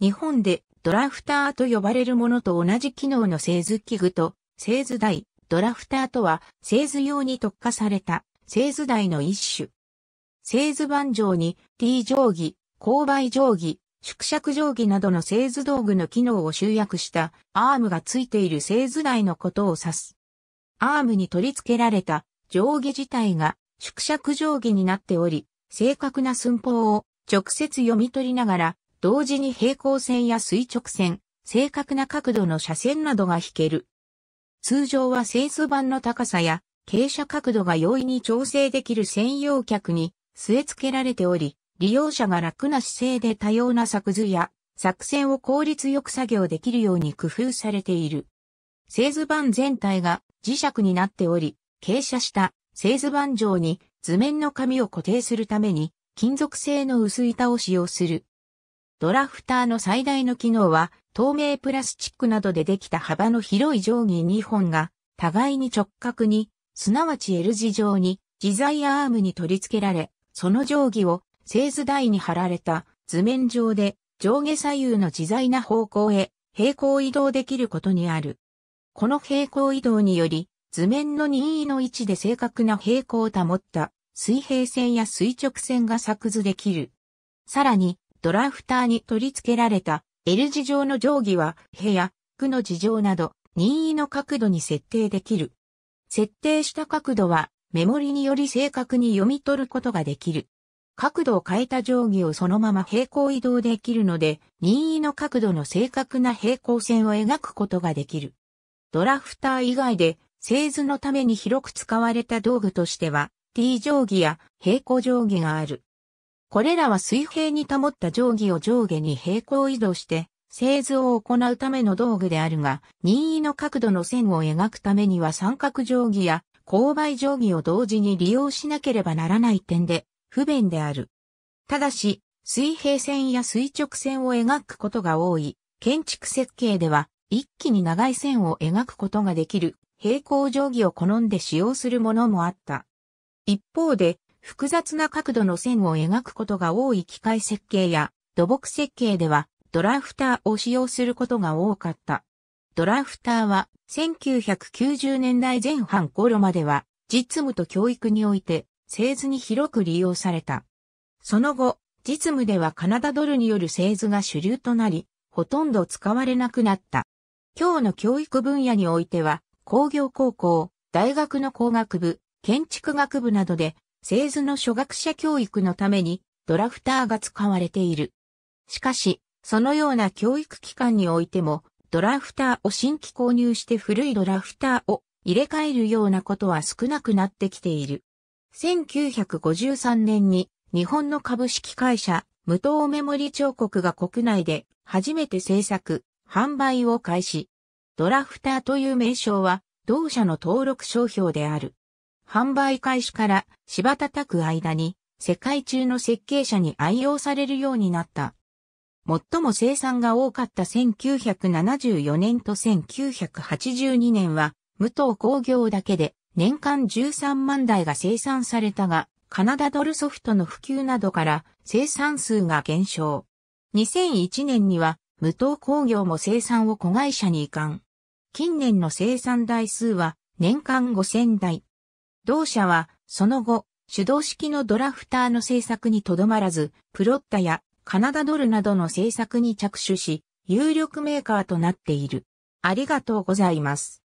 日本でドラフターと呼ばれるものと同じ機能の製図器具と製図台、ドラフターとは製図用に特化された製図台の一種。製図盤上に T 定規、勾配定規、縮尺定規などの製図道具の機能を集約したアームが付いている製図台のことを指す。アームに取り付けられた定規自体が縮尺定規になっており、正確な寸法を直接読み取りながら同時に平行線や垂直線、正確な角度の斜線などが引ける。通常は整数板の高さや傾斜角度が容易に調整できる専用客に据え付けられており、利用者が楽な姿勢で多様な作図や作戦を効率よく作業できるように工夫されている。製図板全体が磁石になっており、傾斜した製図板上に図面の紙を固定するために金属製の薄板を使用する。ドラフターの最大の機能は、透明プラスチックなどでできた幅の広い定規2本が、互いに直角に、すなわち L 字状に、自在アームに取り付けられ、その定規を製図台に貼られた図面上で上下左右の自在な方向へ平行移動できることにある。この平行移動により図面の任意の位置で正確な平行を保った水平線や垂直線が作図できる。さらにドラフターに取り付けられた L 字状の定規は部屋、区の事情など任意の角度に設定できる。設定した角度はメモリにより正確に読み取ることができる。角度を変えた定規をそのまま平行移動できるので、任意の角度の正確な平行線を描くことができる。ドラフター以外で、製図のために広く使われた道具としては、T 定規や平行定規がある。これらは水平に保った定規を上下に平行移動して、製図を行うための道具であるが、任意の角度の線を描くためには三角定規や勾配定規を同時に利用しなければならない点で、不便である。ただし、水平線や垂直線を描くことが多い、建築設計では、一気に長い線を描くことができる、平行定規を好んで使用するものもあった。一方で、複雑な角度の線を描くことが多い機械設計や土木設計ではドラフターを使用することが多かった。ドラフターは1990年代前半頃までは実務と教育において製図に広く利用された。その後、実務ではカナダドルによる製図が主流となり、ほとんど使われなくなった。今日の教育分野においては、工業高校、大学の工学部、建築学部などで製図の初学者教育のためにドラフターが使われている。しかし、そのような教育機関においても、ドラフターを新規購入して古いドラフターを入れ替えるようなことは少なくなってきている。1953年に日本の株式会社、無糖メモリ彫刻が国内で初めて制作、販売を開始。ドラフターという名称は同社の登録商標である。販売開始から芝叩く間に世界中の設計者に愛用されるようになった。最も生産が多かった1974年と1982年は、無糖工業だけで年間13万台が生産されたが、カナダドルソフトの普及などから生産数が減少。2001年には、無糖工業も生産を子会社に移管。近年の生産台数は年間5000台。同社は、その後、手動式のドラフターの制作にとどまらず、プロッタやカナダドルなどの制作に着手し、有力メーカーとなっている。ありがとうございます。